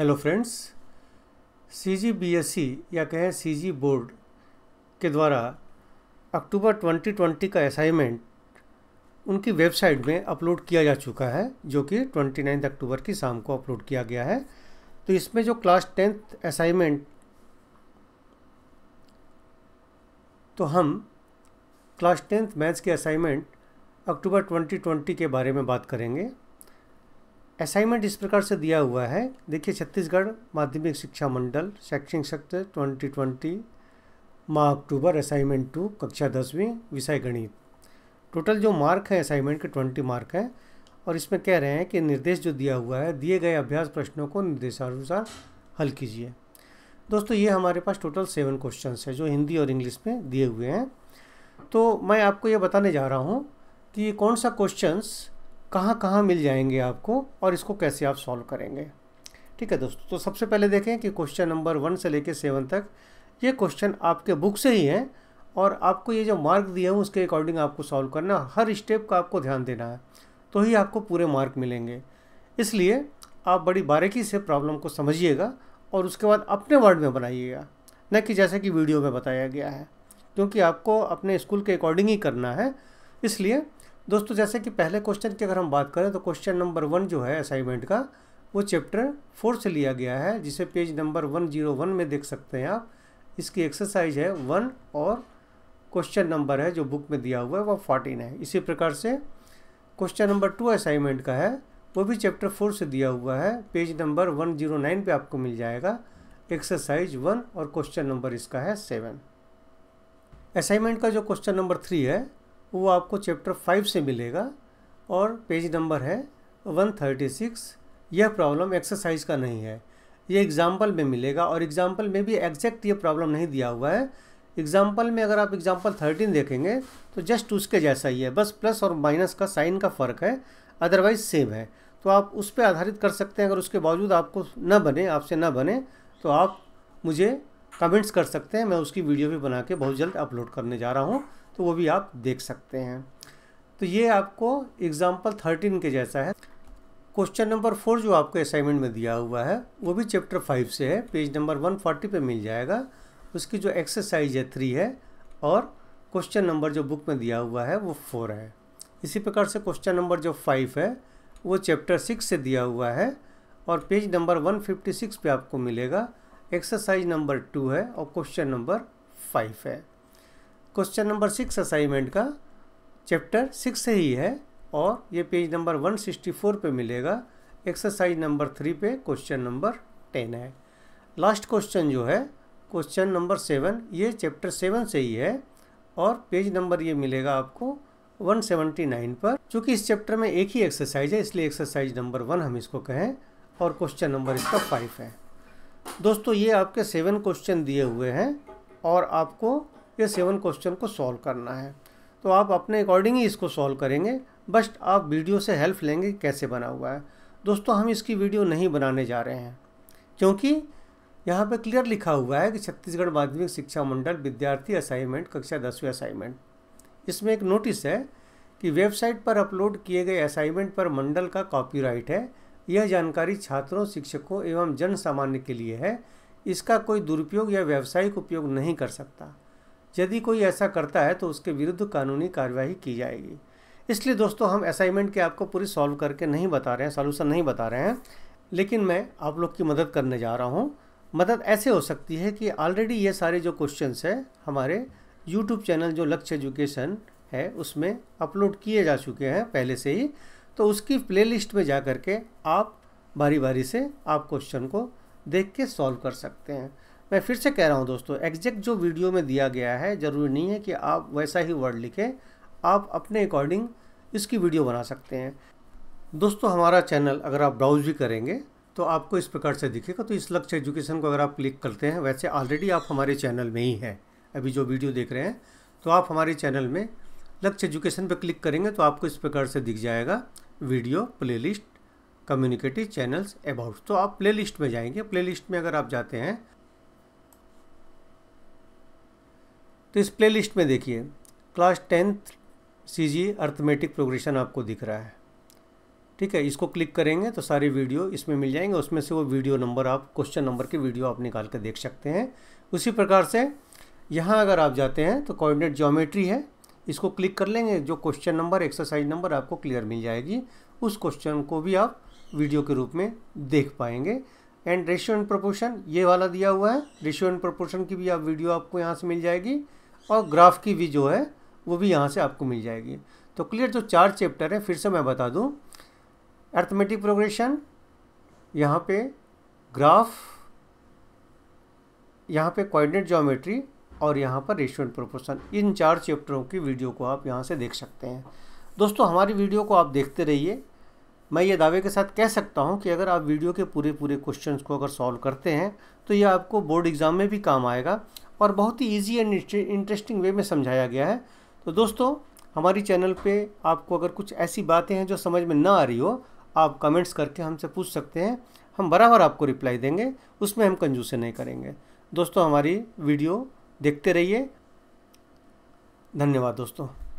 hello friends C G B S C या कहें सी जी board के द्वारा अक्टूबर 2020 का असाइनमेंट उनकी वेबसाइट में अपलोड किया जा चुका है जो कि 29 अक्टूबर की शाम को अपलोड किया गया है तो इसमें जो क्लास टेंथ असाइनमेंट तो हम क्लास टेंथ मैथ्स के असाइनमेंट अक्टूबर 2020 के बारे में बात करेंगे असाइनमेंट इस प्रकार से दिया हुआ है देखिए छत्तीसगढ़ माध्यमिक शिक्षा मंडल शैक्षणिक सत्र ट्वेंटी ट्वेंटी माह अक्टूबर असाइनमेंट टू कक्षा दसवीं विषय गणित टोटल जो मार्क है असाइनमेंट के ट्वेंटी मार्क हैं और इसमें कह रहे हैं कि निर्देश जो दिया हुआ है दिए गए अभ्यास प्रश्नों को निर्देशानुसार हल कीजिए दोस्तों ये हमारे पास टोटल सेवन क्वेश्चन है जो हिंदी और इंग्लिश में दिए हुए हैं तो मैं आपको ये बताने जा रहा हूँ कि कौन सा क्वेश्चंस कहाँ कहाँ मिल जाएंगे आपको और इसको कैसे आप सॉल्व करेंगे ठीक है दोस्तों तो सबसे पहले देखें कि क्वेश्चन नंबर वन से लेकर सेवन तक ये क्वेश्चन आपके बुक से ही हैं और आपको ये जो मार्क दिए हैं उसके अकॉर्डिंग आपको सॉल्व करना हर स्टेप का आपको ध्यान देना है तो ही आपको पूरे मार्क मिलेंगे इसलिए आप बड़ी बारीकी से प्रॉब्लम को समझिएगा और उसके बाद अपने वर्ड में बनाइएगा न कि जैसे कि वीडियो में बताया गया है क्योंकि आपको अपने स्कूल के अकॉर्डिंग ही करना है इसलिए दोस्तों जैसे कि पहले क्वेश्चन की अगर हम बात करें तो क्वेश्चन नंबर वन जो है असाइनमेंट का वो चैप्टर फोर से लिया गया है जिसे page number one zero one में देख सकते हैं आप इसकी एक्सरसाइज है वन और क्वेश्चन नंबर है जो बुक में दिया हुआ है वह फोर्टीन है इसी प्रकार से क्वेश्चन नंबर टू असाइनमेंट का है वो भी चैप्टर फोर से दिया हुआ है page number one zero nine पर आपको मिल जाएगा एक्सरसाइज वन और क्वेश्चन नंबर इसका है सेवन असाइनमेंट का जो क्वेश्चन नंबर थ्री है वो आपको चैप्टर फाइव से मिलेगा और पेज नंबर है वन थर्टी सिक्स यह प्रॉब्लम एक्सरसाइज का नहीं है ये एग्ज़ाम्पल में मिलेगा और एग्ज़ाम्पल में भी एग्जैक्ट ये प्रॉब्लम नहीं दिया हुआ है एग्ज़ाम्पल में अगर आप एग्ज़ाम्पल थर्टीन देखेंगे तो जस्ट उसके जैसा ही है बस प्लस और माइनस का साइन का फ़र्क है अदरवाइज़ सेम है तो आप उस पर आधारित कर सकते हैं अगर उसके बावजूद आपको न बने आपसे न बने तो आप मुझे कमेंट्स कर सकते हैं मैं उसकी वीडियो भी बना के बहुत जल्द अपलोड करने जा रहा हूँ तो वो भी आप देख सकते हैं तो ये आपको एग्ज़ाम्पल थर्टीन के जैसा है क्वेश्चन नंबर फोर जो आपको असाइनमेंट में दिया हुआ है वो भी चैप्टर फाइव से है पेज नंबर वन फोर्टी पर मिल जाएगा उसकी जो एक्सरसाइज है थ्री है और क्वेश्चन नंबर जो बुक में दिया हुआ है वो फोर है इसी प्रकार से क्वेश्चन नंबर जो फाइव है वो चैप्टर सिक्स से दिया हुआ है और page number one fifty six पे आपको मिलेगा एक्सरसाइज नंबर टू है और क्वेश्चन नंबर फाइव है क्वेश्चन नंबर सिक्स असाइनमेंट का चैप्टर सिक्स ही है और ये page number one sixty four पर मिलेगा एक्सरसाइज नंबर थ्री पे क्वेश्चन नंबर टेन है लास्ट क्वेश्चन जो है क्वेश्चन नंबर सेवन ये चैप्टर सेवन से ही है और पेज नंबर ये मिलेगा आपको 179 पर चूँकि इस चैप्टर में एक ही एक्सरसाइज है इसलिए एक्सरसाइज नंबर वन हम इसको कहें और क्वेश्चन नंबर इसका फाइव है दोस्तों ये आपके सेवन क्वेश्चन दिए हुए हैं और आपको ये सेवन क्वेश्चन को सॉल्व करना है तो आप अपने अकॉर्डिंग ही इसको सॉल्व करेंगे बस आप वीडियो से हेल्प लेंगे कैसे बना हुआ है दोस्तों हम इसकी वीडियो नहीं बनाने जा रहे हैं क्योंकि यहाँ पे क्लियर लिखा हुआ है कि छत्तीसगढ़ माध्यमिक शिक्षा मंडल विद्यार्थी असाइनमेंट कक्षा दसवीं असाइनमेंट इसमें एक नोटिस है कि वेबसाइट पर अपलोड किए गए असाइनमेंट पर मंडल का कॉपीराइट है यह जानकारी छात्रों शिक्षकों एवं जन सामान्य के लिए है इसका कोई दुरुपयोग या व्यावसायिक उपयोग नहीं कर सकता यदि कोई ऐसा करता है तो उसके विरुद्ध कानूनी कार्यवाही की जाएगी इसलिए दोस्तों हम असाइनमेंट के आपको पूरी सॉल्व करके नहीं बता रहे हैं सॉल्यूशन नहीं बता रहे हैं लेकिन मैं आप लोग की मदद करने जा रहा हूँ मदद ऐसे हो सकती है कि ऑलरेडी ये सारे जो क्वेश्चन है हमारे यूट्यूब चैनल जो लक्ष्य एजुकेशन है उसमें अपलोड किए जा चुके हैं पहले से ही तो उसकी प्लेलिस्ट में जा कर के आप बारी बारी से आप क्वेश्चन को देख के सॉल्व कर सकते हैं मैं फिर से कह रहा हूँ दोस्तों एग्जैक्ट जो वीडियो में दिया गया है ज़रूरी नहीं है कि आप वैसा ही वर्ड लिखें आप अपने अकॉर्डिंग इसकी वीडियो बना सकते हैं दोस्तों हमारा चैनल अगर आप ब्राउज भी करेंगे तो आपको इस प्रकार से दिखेगा तो इस लक्ष्य एजुकेशन को अगर आप क्लिक करते हैं वैसे ऑलरेडी आप हमारे चैनल में ही है अभी जो वीडियो देख रहे हैं तो आप हमारे चैनल में लक्ष्य एजुकेशन पर क्लिक करेंगे तो आपको इस प्रकार से दिख जाएगा video playlist communicative channels about तो आप प्लेलिस्ट में जाएंगे प्लेलिस्ट में अगर आप जाते हैं तो इस प्लेलिस्ट में देखिए class tenth C G arithmetic progression आपको दिख रहा है ठीक है इसको क्लिक करेंगे तो सारे वीडियो इसमें मिल जाएंगे उसमें से वो वीडियो नंबर आप क्वेश्चन नंबर के वीडियो आप निकाल कर देख सकते हैं उसी प्रकार से यहाँ अगर आप जाते हैं तो कोऑर्डिनेट ज्योमेट्री है इसको क्लिक कर लेंगे जो क्वेश्चन नंबर एक्सरसाइज नंबर आपको क्लियर मिल जाएगी उस क्वेश्चन को भी आप वीडियो के रूप में देख पाएंगे एंड रेशियो एंड प्रोपोर्शन ये वाला दिया हुआ है रेशियो एंड प्रोपोर्शन की भी आप वीडियो आपको यहाँ से मिल जाएगी और ग्राफ की भी जो है वो भी यहाँ से आपको मिल जाएगी तो क्लियर जो चार चैप्टर है फिर से मैं बता दूँ अर्थमेटिक प्रोग्रेशन यहाँ पे ग्राफ यहाँ पे कोऑर्डिनेट ज्योमेट्री और यहाँ पर रेस्टोरेंट प्रोपोर्शन इन चार चैप्टरों की वीडियो को आप यहाँ से देख सकते हैं दोस्तों हमारी वीडियो को आप देखते रहिए मैं ये दावे के साथ कह सकता हूँ कि अगर आप वीडियो के पूरे पूरे क्वेश्चन को अगर सॉल्व करते हैं तो ये आपको बोर्ड एग्ज़ाम में भी काम आएगा और बहुत ही ईजी एंड इंटरेस्टिंग वे में समझाया गया है तो दोस्तों हमारी चैनल पे आपको अगर कुछ ऐसी बातें हैं जो समझ में ना आ रही हो आप कमेंट्स करके हमसे पूछ सकते हैं हम बराबर आपको रिप्लाई देंगे उसमें हम कंजूसे नहीं करेंगे दोस्तों हमारी वीडियो देखते रहिए धन्यवाद दोस्तों